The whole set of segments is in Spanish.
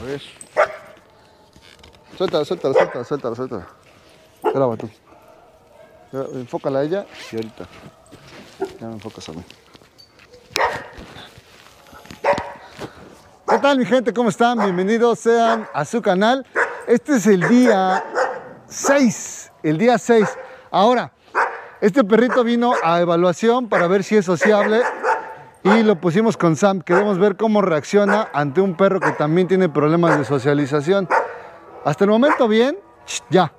A ver. Suéltala, suéltala, suéltala, suéltala, suéltala. Graba tú. Enfócala a ella y ahorita. Ya me enfocas a mí. ¿Qué tal mi gente? ¿Cómo están? Bienvenidos sean a su canal. Este es el día 6, el día 6. Ahora, este perrito vino a evaluación para ver si es sociable y lo pusimos con Sam. Queremos ver cómo reacciona ante un perro que también tiene problemas de socialización. Hasta el momento bien, ya.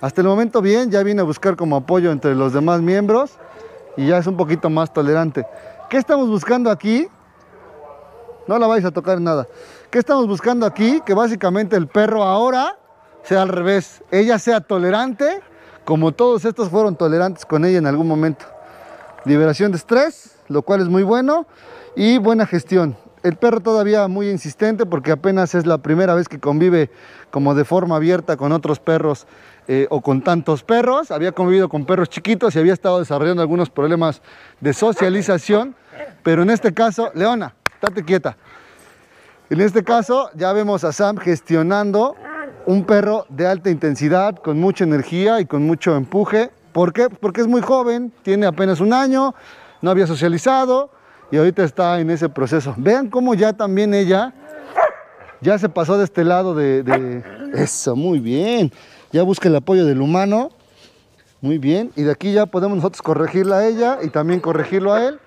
Hasta el momento bien, ya viene a buscar como apoyo entre los demás miembros y ya es un poquito más tolerante. ¿Qué estamos buscando aquí? No la vais a tocar nada. ¿Qué estamos buscando aquí? Que básicamente el perro ahora sea al revés. Ella sea tolerante, como todos estos fueron tolerantes con ella en algún momento liberación de estrés, lo cual es muy bueno, y buena gestión. El perro todavía muy insistente porque apenas es la primera vez que convive como de forma abierta con otros perros eh, o con tantos perros. Había convivido con perros chiquitos y había estado desarrollando algunos problemas de socialización, pero en este caso, Leona, estate quieta. En este caso ya vemos a Sam gestionando un perro de alta intensidad, con mucha energía y con mucho empuje, ¿Por qué? Porque es muy joven, tiene apenas un año, no había socializado y ahorita está en ese proceso. Vean cómo ya también ella ya se pasó de este lado de, Eso, muy bien. Ya busca el apoyo del humano. Muy bien. Y de aquí ya podemos nosotros corregirla a ella y también corregirlo a él.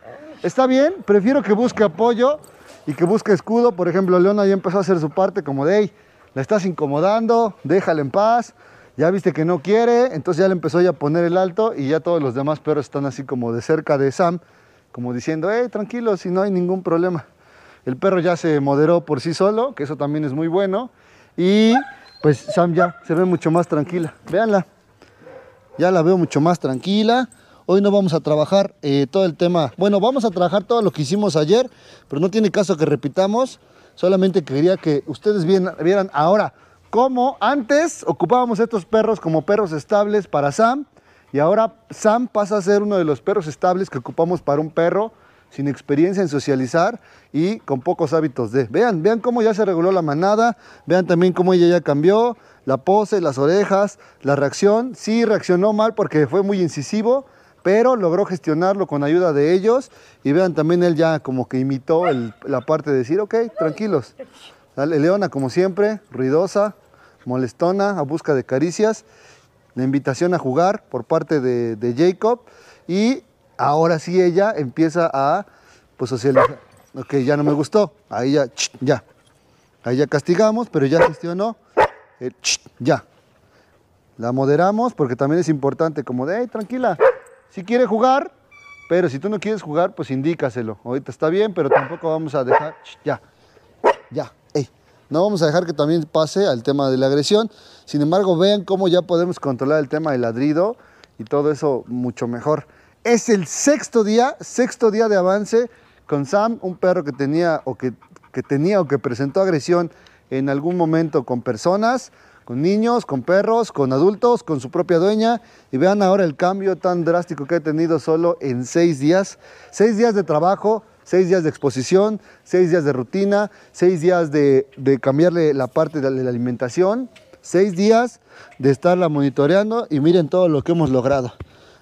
Está bien, prefiero que busque apoyo y que busque escudo. Por ejemplo, Leona ya empezó a hacer su parte como de, la estás incomodando, déjala en paz ya viste que no quiere, entonces ya le empezó ya a poner el alto y ya todos los demás perros están así como de cerca de Sam, como diciendo, hey, tranquilo, si no hay ningún problema. El perro ya se moderó por sí solo, que eso también es muy bueno, y pues Sam ya se ve mucho más tranquila. Veanla. ya la veo mucho más tranquila. Hoy no vamos a trabajar eh, todo el tema, bueno, vamos a trabajar todo lo que hicimos ayer, pero no tiene caso que repitamos, solamente quería que ustedes vieran ahora cómo antes ocupábamos estos perros como perros estables para Sam y ahora Sam pasa a ser uno de los perros estables que ocupamos para un perro sin experiencia en socializar y con pocos hábitos de. Vean, vean cómo ya se reguló la manada, vean también cómo ella ya cambió, la pose, las orejas, la reacción. Sí reaccionó mal porque fue muy incisivo, pero logró gestionarlo con ayuda de ellos y vean también él ya como que imitó la parte de decir, ok, tranquilos. Leona, como siempre, ruidosa, molestona, a busca de caricias, la invitación a jugar por parte de, Jacob y ahora sí ella empieza a pues socializar. Ok, ya no me gustó, ahí ya, ya. Ahí ya castigamos, pero ya gestionó, ya. La moderamos porque también es importante, como de, hey, tranquila, si quiere jugar, pero si tú no quieres jugar, pues indícaselo. Ahorita está bien, pero tampoco vamos a dejar, ya, ya. No vamos a dejar que también pase al tema de la agresión. Sin embargo, vean cómo ya podemos controlar el tema del ladrido y todo eso mucho mejor. Es el sexto día, sexto día de avance con Sam, un perro que tenía o que, tenía o que presentó agresión en algún momento con personas, con niños, con perros, con adultos, con su propia dueña. Y vean ahora el cambio tan drástico que ha tenido solo en seis días. Seis días de trabajo, Seis días de exposición, seis días de rutina, seis días de, cambiarle la parte de la alimentación, seis días de estarla monitoreando y miren todo lo que hemos logrado.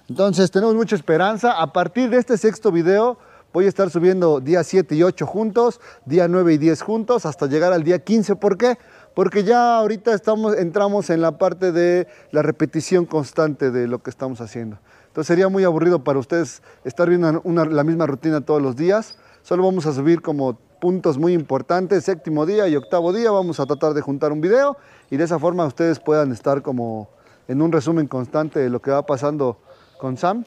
Entonces tenemos mucha esperanza. A partir de este sexto video voy a estar subiendo día 7 y 8 juntos, día 9 y 10 juntos, hasta llegar al día 15. ¿Por qué? Porque ya ahorita estamos, entramos en la parte de la repetición constante de lo que estamos haciendo. Entonces sería muy aburrido para ustedes estar viendo la misma rutina todos los días. Solo vamos a subir como puntos muy importantes, séptimo día y octavo día. Vamos a tratar de juntar un video y de esa forma ustedes puedan estar como en un resumen constante de lo que va pasando con Sam,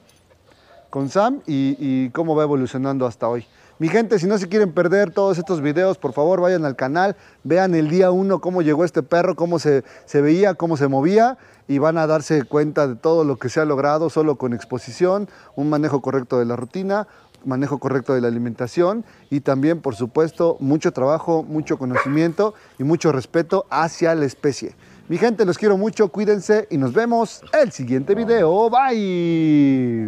con Sam y cómo va evolucionando hasta hoy. Mi gente, si no se quieren perder todos estos videos, por favor vayan al canal, vean el día 1 cómo llegó este perro, cómo se, se, veía, cómo se movía y van a darse cuenta de todo lo que se ha logrado solo con exposición, un manejo correcto de la rutina, manejo correcto de la alimentación y también, por supuesto, mucho trabajo, mucho conocimiento y mucho respeto hacia la especie. Mi gente, los quiero mucho, cuídense y nos vemos el siguiente video. Bye.